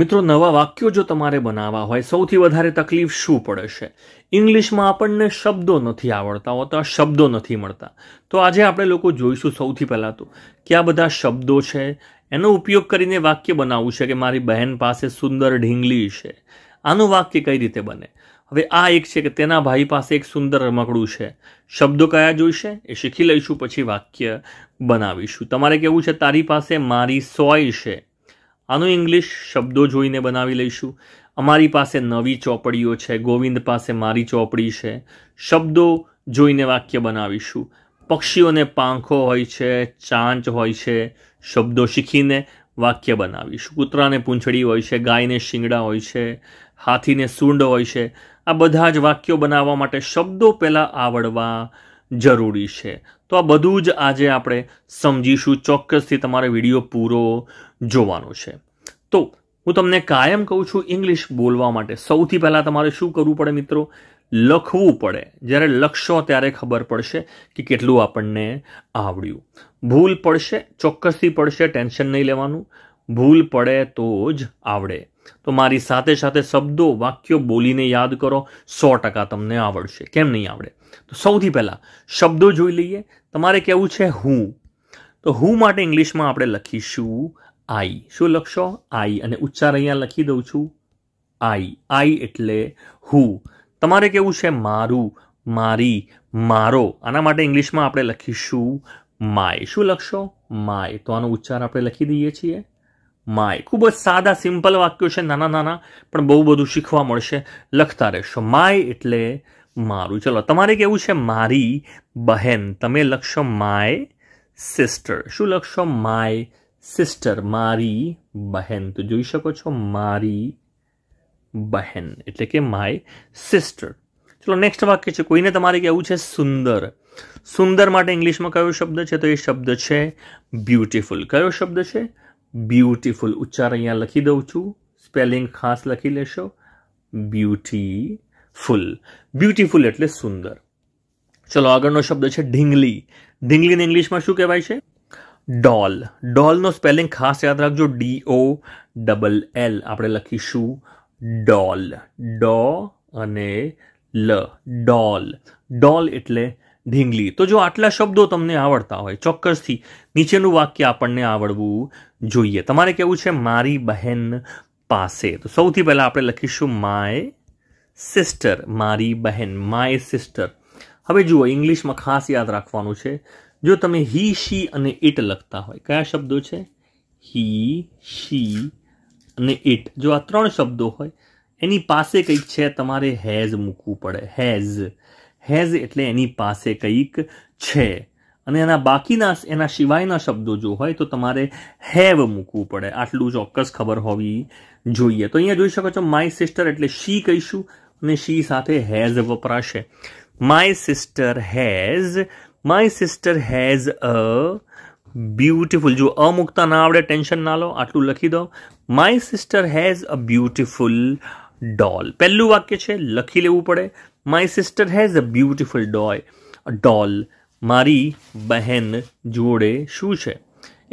મિત્રો નવા વાક્યો જો તમારે બનાવવા હોય સૌથી વધારે તકલીફ શું પડે છે ઇંગ્લિશમાં આપણને શબ્દો નથી આવડતા હોતા શબ્દો નથી મળતા તો આજે આપણે લોકો જોઈશું સૌથી પહેલાં તો કે બધા શબ્દો છે એનો ઉપયોગ કરીને વાક્ય બનાવવું છે કે મારી બહેન પાસે સુંદર ઢીંગલી છે આનું વાક્ય કઈ રીતે બને હવે આ એક છે કે તેના ભાઈ પાસે એક સુંદર રમકડું છે શબ્દો કયા જોઈશે એ શીખી લઈશું પછી વાક્ય બનાવીશું તમારે કેવું છે તારી પાસે મારી સોય છે આનું ઇંગ્લિશ શબ્દો જોઈને બનાવી લઈશું અમારી પાસે નવી ચોપડીઓ છે ગોવિંદ પાસે મારી ચોપડી છે શબ્દો જોઈને વાક્ય બનાવીશું પક્ષીઓને પાંખો હોય છે ચાંચ હોય છે શબ્દો શીખીને વાક્ય બનાવીશું કૂતરાને પૂંછડી હોય છે ગાયને શિંગડા હોય છે હાથીને સૂંડ હોય છે આ બધા જ વાક્યો બનાવવા માટે શબ્દો પહેલાં આવડવા જરૂરી છે તો આ બધું જ આજે આપણે સમજીશું ચોક્કસથી તમારે વિડીયો પૂરો જોવાનું છે તો હું તમને કાયમ કહું છું ઇંગ્લિશ બોલવા માટે સૌથી પહેલાં તમારે શું કરવું પડે મિત્રો લખવું પડે જ્યારે લખશો ત્યારે ખબર પડશે કે કેટલું આપણને આવડ્યું ભૂલ પડશે ચોક્કસથી પડશે ટેન્શન નહીં લેવાનું ભૂલ પડે તો જ આવડે તો મારી સાથે સાથે શબ્દો વાક્યો બોલીને યાદ કરો સો ટકા તમને આવડશે કેમ નહીં આવડે તો સૌથી પહેલાં શબ્દો જોઈ લઈએ તમારે કહેવું છે હું તો હું માટે ઇંગ્લિશમાં આપણે લખીશું આઈ શું લખશો આઈ અને ઉચ્ચાર અહીંયા લખી દઉં છું આઈ આઈ એટલે હુ તમારે કેવું છે મારું મારી મારો આના માટે ઇંગ્લિશમાં આપણે લખીશું માય શું લખશો માય તો આનો ઉચ્ચાર આપણે લખી દઈએ છીએ માય ખૂબ જ સાદા સિમ્પલ વાક્યો છે નાના નાના પણ બહુ બધું શીખવા મળશે લખતા રહેશો માય એટલે મારું ચલો તમારે કેવું છે મારી બહેન તમે લખશો માય સિસ્ટર શું લખશો માય સિસ્ટર મારી બહેન તો જોઈ શકો છો મારી બહેન એટલે કે માય સિસ્ટર ચલો નેક્સ્ટ વાક્ય છે કોઈને તમારે કહેવું છે સુંદર સુંદર માટે ઇંગ્લિશમાં કયો શબ્દ છે તો એ શબ્દ છે બ્યુટીફુલ કયો શબ્દ છે બ્યુટીફુલ ઉચ્ચાર અહીંયા લખી દઉં છું સ્પેલિંગ ખાસ લખી લેશો બ્યુટીફુલ બ્યુટીફુલ એટલે સુંદર ચલો આગળનો શબ્દ છે ઢીંગલી ઢીંગલીને ઇંગ્લિશમાં શું કહેવાય છે ડોલ ડોલનો સ્પેલિંગ ખાસ યાદ રાખજો ડી ઓ ડબલ એલ આપણે લખીશું ડોલ ડો અને લ ડોલ ડોલ એટલે ઢીંગલી તો જો આટલા શબ્દો તમને આવડતા હોય ચોક્કસથી નીચેનું વાક્ય આપણને આવડવું જોઈએ તમારે કેવું છે મારી બહેન પાસે તો સૌથી પહેલાં આપણે લખીશું માય સિસ્ટર મારી બહેન માય સિસ્ટર હવે જુઓ ઇંગ્લિશમાં ખાસ યાદ રાખવાનું છે જો તમે હી શી અને ઇટ લખતા હોય કયા શબ્દો છે હી શી અને ઇટ જો આ ત્રણ શબ્દો હોય એની પાસે કંઈક છે તમારે હેઝ મૂકવું પડે હેઝ હેઝ એટલે એની પાસે કંઈક છે અને એના બાકીના એના સિવાયના શબ્દો જો હોય તો તમારે હેવ મૂકવું પડે આટલું ચોક્કસ ખબર હોવી જોઈએ તો અહીંયા જોઈ શકો છો માય સિસ્ટર એટલે શી કહીશું અને શી સાથે હેઝ વપરાશે my sister has my sister has a beautiful જો અમુકતા ના આવડે ટેન્શન ના લો આટલું લખી દો my sister has a beautiful doll પહેલું વાક્ય છે લખી લેવું પડે my sister has a beautiful doll doll મારી બહેન જોડે શું છે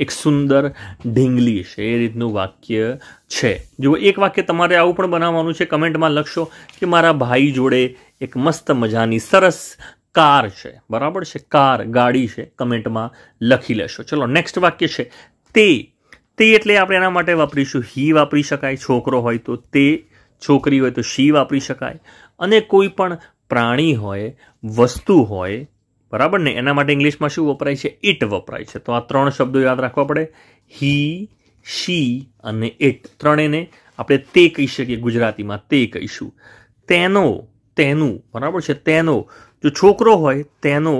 એક સુંદર ઢીંગલી છે એ રીતનું વાક્ય છે જુઓ એક વાક્ય તમારે આવું પણ બનાવવાનું છે કમેન્ટમાં લખશો કે મારા ભાઈ જોડે એક મસ્ત મજાની સરસ કાર છે બરાબર છે કાર ગાડી છે કમેન્ટમાં લખી લેશો ચલો નેક્સ્ટ વાક્ય છે તે તે એટલે આપણે એના માટે વાપરીશું હી વાપરી શકાય છોકરો હોય તો તે છોકરી હોય તો શી વાપરી શકાય અને કોઈ પણ પ્રાણી હોય વસ્તુ હોય બરાબર ને એના માટે ઇંગ્લિશમાં શું વપરાય છે ઇટ વપરાય છે તો આ ત્રણ શબ્દો યાદ રાખવા પડે હી શી અને ઇટ ત્રણેને આપણે તે કહી શકીએ ગુજરાતીમાં તે કહીશું તેનો તેનું બરાબર છે તેનો જો છોકરો હોય તેનો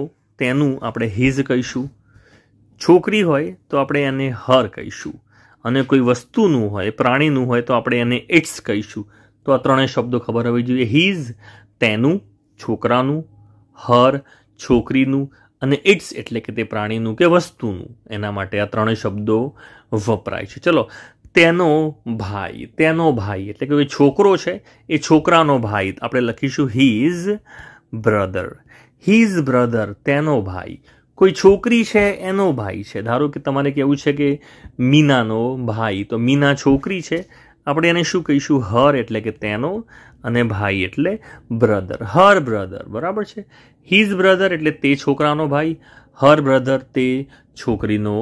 તેનું આપણે હિઝ કહીશું છોકરી હોય તો આપણે એને હર કહીશું અને કોઈ વસ્તુનું હોય પ્રાણીનું હોય તો આપણે એને ઇટ્સ કહીશું તો આ ત્રણેય શબ્દો ખબર હોવી જોઈએ હિઝ તેનું છોકરાનું હર છોકરીનું અને ઇટ્સ એટલે કે તે પ્રાણીનું કે વસ્તુનું એના માટે આ ત્રણેય શબ્દો વપરાય છે ચલો તેનો ભાઈ તેનો ભાઈ એટલે કે છોકરો છે એ છોકરાનો ભાઈ આપણે લખીશું he is brother his brother તેનો ભાઈ કોઈ છોકરી છે એનો ભાઈ છે ધારો કે તમારે કહેવું છે કે મીનાનો ભાઈ તો મીના છોકરી છે આપણે એને શું કહીશું હર એટલે કે તેનો અને ભાઈ એટલે બ્રધર હર બ્રધર બરાબર છે હિઝ બ્રધર એટલે તે છોકરાનો ભાઈ હર બ્રધર તે છોકરીનો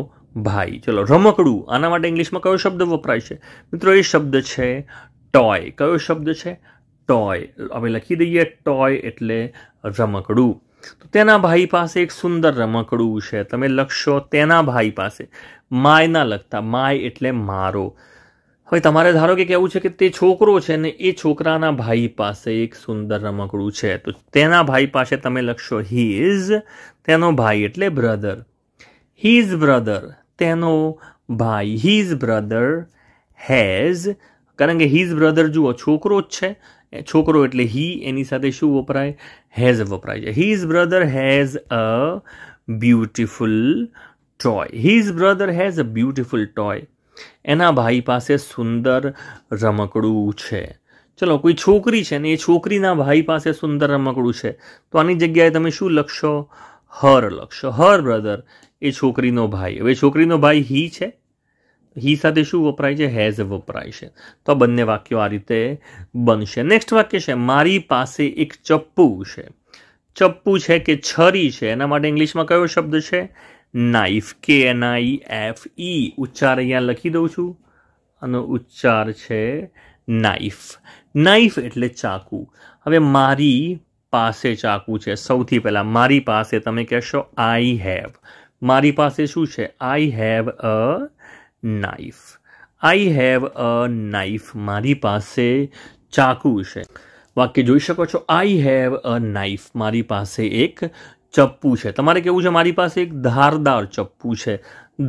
ભાઈ ચલો રમકડું આના માટે ઇંગ્લિશમાં કયો શબ્દ વપરાય છે મિત્રો એ શબ્દ છે ટોય કયો શબ્દ છે टॉय अभी लखी दी है टॉय एट रमकड़ू तो तेना भाई पास एक सुंदर रमकड़ू है तब लखशो तना भाई पास मै न लगता मै एट्ले मारो हमें तेरे धारो कि कहूँ है कि छोकर है ने भाई पास एक सुंदर रमकड़ू है तो तना भाई पास तब लखशो हिज इज तेनो भाई एट्ले ब्रधर हिज ब्रधर तेनो भाई हिज ब्रधर हेज कारण हिज ब्रधर जुओ छोकर છોકરો એટલે હી એની સાથે શું વપરાય હેઝ વપરાય છે his brother has a beautiful toy his brother has a beautiful toy એના ભાઈ પાસે સુંદર રમકડું છે ચલો કોઈ છોકરી છે ને એ છોકરીના ભાઈ પાસે સુંદર રમકડું છે તો આની જગ્યાએ તમે શું લખશો હર લખશો હર બ્રધર એ છોકરીનો ભાઈ હવે છોકરીનો ભાઈ હી છે હી સાથે શું વપરાય છે હેઝ વપરાય છે તો બંને વાક્યો આ રીતે બનશે નેક્સ્ટ વાક્ય છે મારી પાસે એક ચપ્પુ છે ચપ્પુ છે કે છરી છે એના માટે ઇંગ્લિશમાં કયો શબ્દ છે નાઇફ કે એન આઈ એફ ઈ ઉચ્ચાર અહીંયા લખી દઉં છું આનો ઉચ્ચાર છે નાઇફ નાઇફ એટલે ચાકુ હવે મારી પાસે ચાકુ છે સૌથી પહેલાં મારી પાસે તમે કહેશો આઈ હેવ મારી પાસે શું છે I have a knife I have a knife મારી પાસે ચાકુ છે વાક્ય જોઈ શકો છો આઈ હેવ અ નાઈફ મારી પાસે એક ચપ્પુ છે તમારે કેવું છે મારી પાસે એક ધારદાર ચપ્પુ છે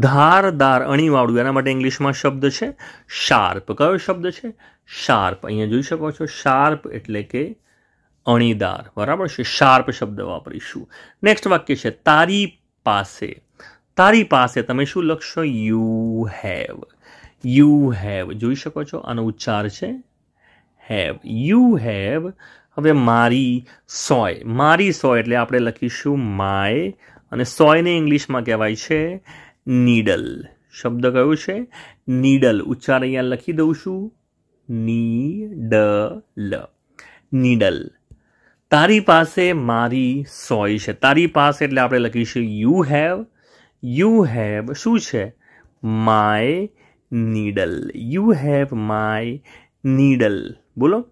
ધારદાર અણીવાળું એના માટે ઇંગ્લિશમાં શબ્દ છે શાર્પ કયો શબ્દ છે શાર્પ અહીંયા જોઈ શકો છો શાર્પ એટલે કે અણીદાર બરાબર છે શાર્પ શબ્દ વાપરીશું નેક્સ્ટ વાક્ય છે તારી પાસે તારી પાસે તમે શું લખશો યુ હેવ યુ હેવ જોઈ શકો છો આનો ઉચ્ચાર છે હેવ યુ હેવ હવે મારી સોય મારી સોય એટલે આપણે લખીશું માય અને સોયને ઇંગ્લિશમાં કહેવાય છે નીડલ શબ્દ કયો છે નીડલ ઉચ્ચાર અહીંયા લખી દઉં છું લ નીડલ તારી પાસે મારી સોય છે તારી પાસે એટલે આપણે લખીશું યુ હેવ યુ હેવ શું છે my needle you have my needle બોલો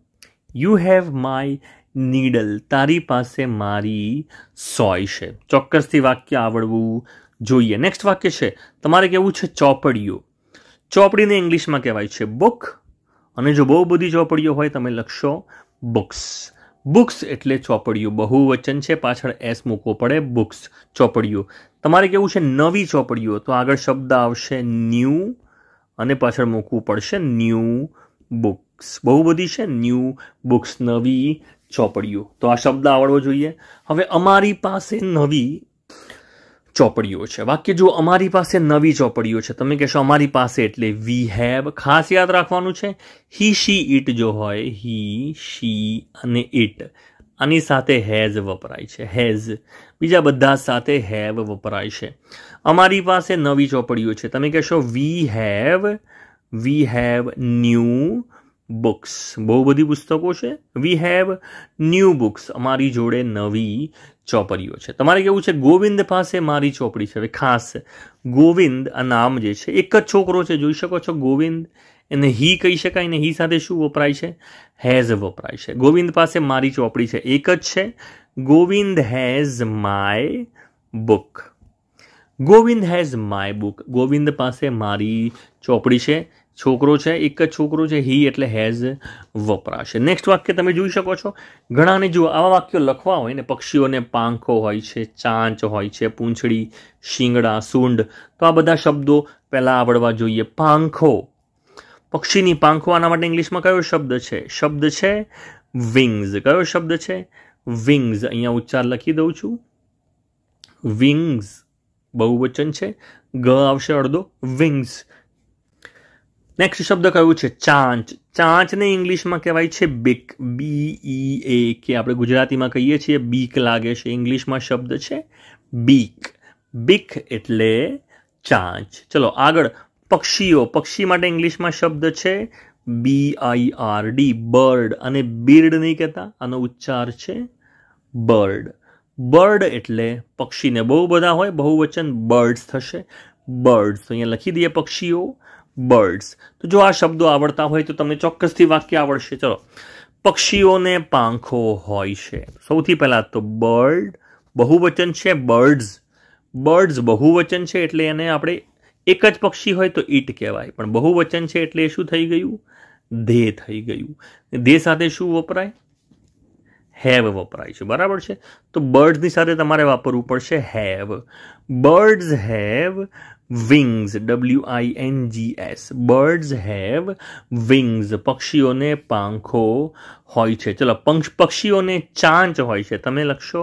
યુ હેવ માય નીડલ તારી પાસે મારી સોય છે ચોક્કસથી વાક્ય આવડવું જોઈએ નેક્સ્ટ વાક્ય છે તમારે કેવું છે ચોપડીઓ ચોપડીને ઇંગ્લિશમાં કહેવાય છે બુક અને જો બહુ બધી ચોપડીઓ હોય તમે લખશો બુક્સ બુક્સ એટલે ચોપડીયું બહુવચન છે પાછળ એસ મૂકવો પડે બુક્સ ચોપડીયું તમારે કેવું છે નવી ચોપડીઓ તો આગળ શબ્દ આવશે ન્યૂ અને પાછળ મૂકવું પડશે ન્યૂ બુક્સ બહુ બધી છે ન્યૂ બુક્સ નવી ચોપડીઓ તો આ શબ્દ આવડવો જોઈએ હવે અમારી પાસે નવી ચોપડીઓ છે વાક્ય જો અમારી પાસે નવી ચોપડીઓ છે તમે કહેશો અમારી પાસે એટલે વી હેવ ખાસ યાદ રાખવાનું છે હી શી ઇટ જો હોય હી શી અને ઇટ આની સાથે હેઝ વપરાય છે હેઝ બીજા બધા સાથે હેવ વપરાય છે અમારી પાસે નવી ચોપડીઓ છે તમે કહેશો we have we have new books બહુ બધી પુસ્તકો છે વી હેવ ન્યૂ બુક્સ અમારી જોડે નવી ચોપડીઓ છે તમારે કેવું છે ગોવિંદ પાસે મારી ચોપડી છે હવે ખાસ ગોવિંદ આ નામ જે છે એક જ છોકરો છે જોઈ શકો છો ગોવિંદ એને હી કહી શકાય ને હી સાથે શું વપરાય છે હેઝ વપરાય છે ગોવિંદ પાસે મારી ચોપડી છે એક જ છે Govind has my book Govind has my book Govind પાસે મારી ચોપડી છે છોકરો છે એક જ છોકરો છે હી એટલે હેઝ વપરાશે નેક્સ્ટ વાક્ય તમે જોઈ શકો છો ઘણાને જુઓ આવા વાક્યો લખવા હોય ને પક્ષીઓને પાંખો હોય છે ચાંચ હોય છે પૂંછડી શિંગડા સૂંડ તો આ બધા શબ્દો પહેલાં આવડવા જોઈએ પાંખો પક્ષીની પાંખો આના માટે ઇંગ્લિશમાં કયો શબ્દ છે શબ્દ છે વિંગ્સ કયો શબ્દ છે વિંગ્સ અહીંયા ઉચ્ચાર લખી દઉં છું વિંગ્સ બહુવચન છે ગ આવશે અડધો વિંગ્સ નેક્સ્ટ શબ્દ કયો છે ચાંચ ચાંચને ઇંગ્લિશમાં કહેવાય છે બીક બી બીઈ એ કે આપણે ગુજરાતીમાં કહીએ છીએ બીક લાગે છે ઇંગ્લિશમાં શબ્દ છે બીક બીક એટલે ચાંચ ચલો આગળ પક્ષીઓ પક્ષી માટે ઇંગ્લિશમાં શબ્દ છે B I R D bird અને બિર્ડ નહીં કહેતા આનો ઉચ્ચાર છે બર્ડ બર્ડ એટલે પક્ષીને બહુ બધા હોય બહુવચન બર્ડ્સ થશે બર્ડ્સ તો અહીંયા લખી દઈએ પક્ષીઓ બર્ડ્સ તો જો આ શબ્દો આવડતા હોય તો તમને ચોક્કસથી વાક્ય આવડશે ચલો પક્ષીઓને પાંખો હોય છે સૌથી પહેલાં તો બર્ડ બહુવચન છે બર્ડ્સ બર્ડ્સ બહુવચન છે એટલે એને આપણે એક જ પક્ષી હોય તો ઈટ કહેવાય પણ બહુવચન છે એટલે શું થઈ ગયું ધે થઈ ગયું ધે સાથે શું વપરાય હેવ વપરાય છે બરાબર છે તો બર્ડ્સની સાથે તમારે વાપરવું પડશે have birds have wings W I N G S birds have wings પક્ષીઓને પાંખો હોય છે ચલો પક્ષીઓને ચાંચ હોય છે તમે લખશો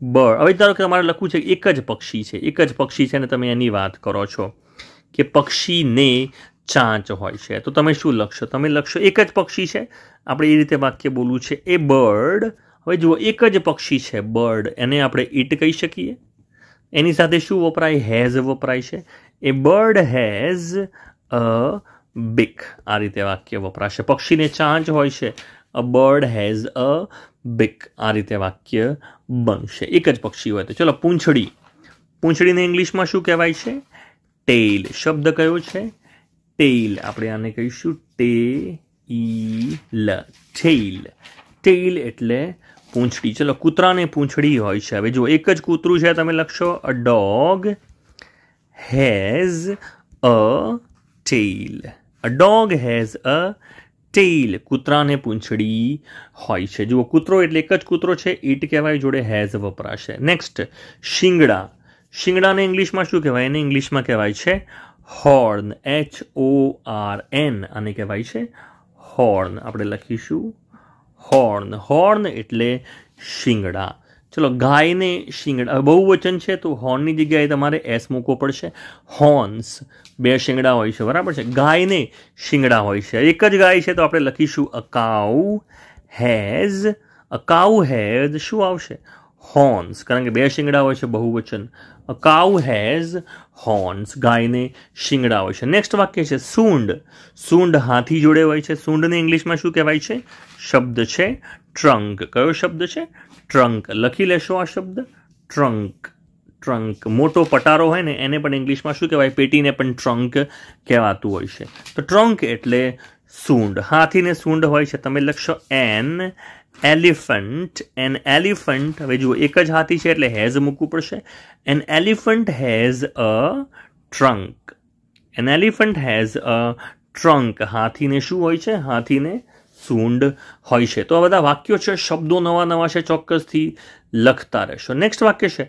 બર્ડ હવે ધારો કે તમારે લખવું છે એક જ પક્ષી છે એક જ પક્ષી છે ને તમે એની વાત કરો છો કે પક્ષીને ચાંચ હોય છે તો તમે શું લખશો તમે લખશો એક જ પક્ષી છે આપણે એ રીતે વાક્ય બોલવું છે એ બર્ડ હવે જુઓ એક જ પક્ષી છે બર્ડ એને આપણે ઈટ કહી શકીએ એની સાથે શું વપરાય હેઝ વપરાય છે એ બર્ડ હેઝ અ બિક આ રીતે વાક્ય વપરાશે પક્ષીને ચાંચ હોય છે અ બર્ડ હેઝ અ બિક આ રીતે વાક્ય બનશે એક જ પક્ષી હોય તો ચલો પૂંછડી પૂંછડીને ઇંગ્લિશમાં શું કહેવાય છે ટેલ શબ્દ કયો છે ટેલ આપણે આને કહીશું ટે ઈ લ ટેલ ટેલ એટલે પૂંછડી ચલો કૂતરાને પૂંછડી હોય છે હવે જો એક જ કૂતરું છે તમે લખશો a dog has a tail a dog has a tail કૂતરાને પૂંછડી હોય છે જુઓ કૂતરો એટલે એક જ કૂતરો છે ઈટ કહેવાય જોડે હેઝ વપરાશે નેક્સ્ટ શિંગડા શિંગડાને ઇંગ્લિશમાં શું કહેવાય એને ઇંગ્લિશમાં કહેવાય છે horn H O R N આને કહેવાય છે હોર્ન આપણે લખીશું હોર્ન હોર્ન એટલે શિંગડા ચલો ગાયને શિંગડા બહુ વચન છે તો હોર્નની જગ્યાએ તમારે એસ મૂકવો પડશે હોર્ન્સ બે શિંગડા હોય છે બરાબર છે ગાયને શિંગડા હોય છે એક જ ગાય છે તો આપણે લખીશું અકાઉ કાઉ હેઝ અ હેઝ શું આવશે હોર્ન્સ કારણ કે બે શિંગડા હોય છે બહુવચન કાઉ હેઝ હોર્ન્સ ગાયને શિંગડા હોય છે નેક્સ્ટ વાક્ય છે સૂંડ સૂંડ હાથી જોડે હોય છે સૂંડને ઇંગ્લિશમાં શું કહેવાય છે શબ્દ છે ટ્રંક કયો શબ્દ છે ટ્રંક લખી લેશો આ શબ્દ ટ્રંક ટ્રંક મોટો પટારો હોય ને એને પણ ઇંગ્લિશમાં શું કહેવાય પેટીને પણ ટ્રંક કહેવાતું હોય છે તો ટ્રંક એટલે સૂંડ હાથીને સૂંડ હોય છે તમે લખશો એન એલિફન્ટ એન એલિફન્ટ હવે જુઓ એક જ હાથી છે એટલે હેઝ મૂકવું પડશે an elephant has a trunk an elephant has a trunk હાથીને શું હોય છે હાથીને સૂંડ હોય છે તો આ બધા વાક્યો છે શબ્દો નવા નવા છે ચોક્કસથી લખતા રહેશો નેક્સ્ટ વાક્ય છે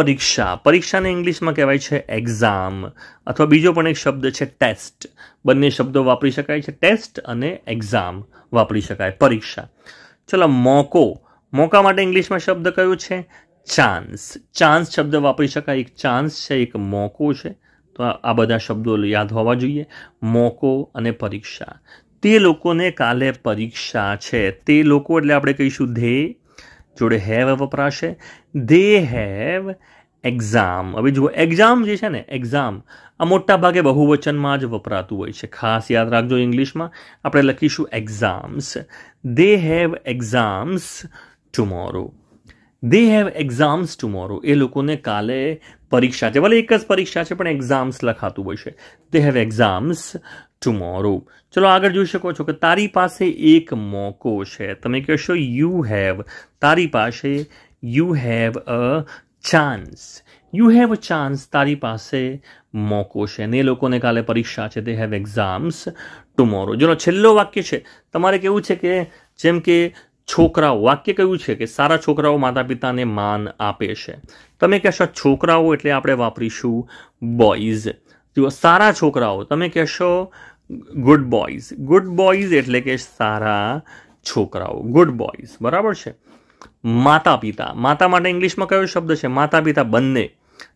પરીક્ષા પરીક્ષાને ઇંગ્લિશમાં કહેવાય છે એક્ઝામ અથવા બીજો પણ એક શબ્દ છે ટેસ્ટ બંને શબ્દો વાપરી શકાય છે ટેસ્ટ અને એક્ઝામ વાપરી શકાય પરીક્ષા ચલો મોકો મોકા માટે ઇંગ્લિશમાં શબ્દ કયો છે ચાન્સ ચાન્સ શબ્દ વાપરી શકાય એક ચાન્સ છે એક મોકો છે તો આ બધા શબ્દો યાદ હોવા જોઈએ મોકો અને પરીક્ષા તે લોકોને કાલે પરીક્ષા છે તે લોકો એટલે આપણે કહીશું ધે જોડે હેવ વપરાશે ધે હેવ એક્ઝામ હવે જુઓ એક્ઝામ જે છે ને એક્ઝામ આ મોટા ભાગે બહુવચનમાં જ વપરાતું હોય છે ખાસ યાદ રાખજો ઇંગ્લિશમાં આપણે લખીશું exams they have exams tomorrow they have exams tomorrow એ લોકોને કાલે પરીક્ષા છે ભલે એક જ પરીક્ષા છે પણ એક્ઝામ્સ લખાતું હોય છે દે હેવ એક્ઝામ્સ ટુમોરો ચલો આગળ જોઈ શકો છો કે તારી પાસે એક મોકો છે તમે કહેશો યુ હેવ તારી પાસે you have a chance you have a chance તારી પાસે મોકો છે ને એ લોકોને કાલે પરીક્ષા છે દે હેવ એક્ઝામ્સ ટુમોરો જેનો છેલ્લો વાક્ય છે તમારે કેવું છે કે જેમ કે છોકરાઓ વાક્ય કયું છે કે સારા છોકરાઓ માતા પિતાને માન આપે છે તમે કહેશો છોકરાઓ એટલે આપણે વાપરીશું બોયઝ જુઓ સારા છોકરાઓ તમે કહેશો ગુડ બોયઝ ગુડ બોયઝ એટલે કે સારા છોકરાઓ ગુડ બોયઝ બરાબર છે માતા પિતા માતા માટે ઇંગ્લિશમાં કયો શબ્દ છે માતા પિતા બંને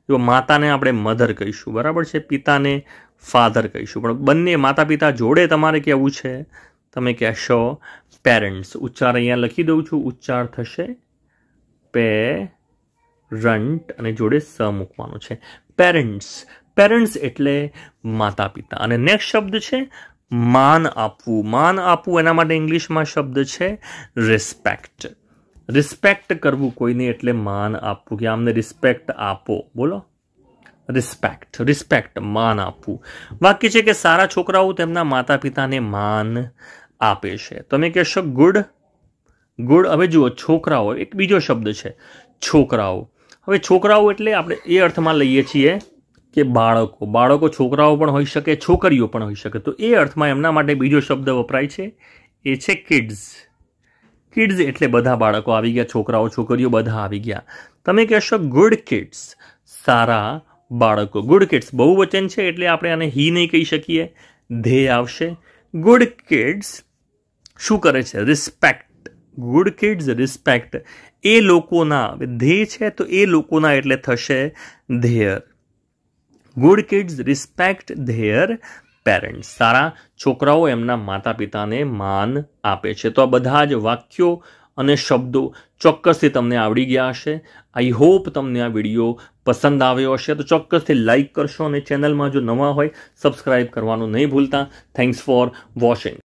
જો માતાને આપણે મધર કહીશું બરાબર છે પિતાને ફાધર કહીશું પણ બંને માતા પિતા જોડે તમારે કહેવું છે તમે કહેશો પેરેન્ટ્સ ઉચ્ચાર અહીંયા લખી દઉં છું ઉચ્ચાર થશે પે રન્ટ અને જોડે સ મૂકવાનો છે પેરેન્ટ્સ પેરેન્ટ્સ એટલે માતા પિતા અને નેક્સ્ટ શબ્દ છે માન આપવું માન આપવું એના માટે ઇંગ્લિશમાં શબ્દ છે રિસ્પેક્ટ રિસ્પેક્ટ કરવું કોઈને એટલે માન આપવું કે આમને રિસ્પેક્ટ આપો બોલો રિસ્પેક્ટ રિસ્પેક્ટ માન આપવું બાકી છે કે સારા છોકરાઓ તેમના માતા પિતાને માન આપે છે તમે કહેશો ગુડ ગુડ હવે જુઓ છોકરાઓ એક બીજો શબ્દ છે છોકરાઓ હવે છોકરાઓ એટલે આપણે એ અર્થમાં લઈએ છીએ કે બાળકો બાળકો છોકરાઓ પણ હોઈ શકે છોકરીઓ પણ હોઈ શકે તો એ અર્થમાં એમના માટે બીજો શબ્દ વપરાય છે એ છે કિડ્સ કિડ્સ એટલે બધા બાળકો આવી ગયા છોકરાઓ છોકરીઓ બધા આવી ગયા તમે કહેશો ગુડ કિડ્સ સારા બાળકો ગુડ કિડ્સ બહુ વચન છે એટલે આપણે આને હી નહીં કહી શકીએ ધ્યેય આવશે ગુડ કિડ્સ શું કરે છે રિસ્પેક્ટ ગુડ કિડ્સ રિસ્પેક્ટ એ લોકોના ધ્યેય છે તો એ લોકોના એટલે થશે their good kids respect their parents સારા છોકરાઓ એમના માતા પિતાને માન આપે છે તો આ બધા જ વાક્યો અને શબ્દો ચોક્કસથી તમને આવડી ગયા હશે આઈ હોપ તમને આ વિડીયો પસંદ આવ્યો હશે તો ચોક્કસથી લાઇક કરશો અને ચેનલમાં જો નવા હોય સબસ્ક્રાઈબ કરવાનું નહીં ભૂલતા થેન્ક્સ ફોર વોચિંગ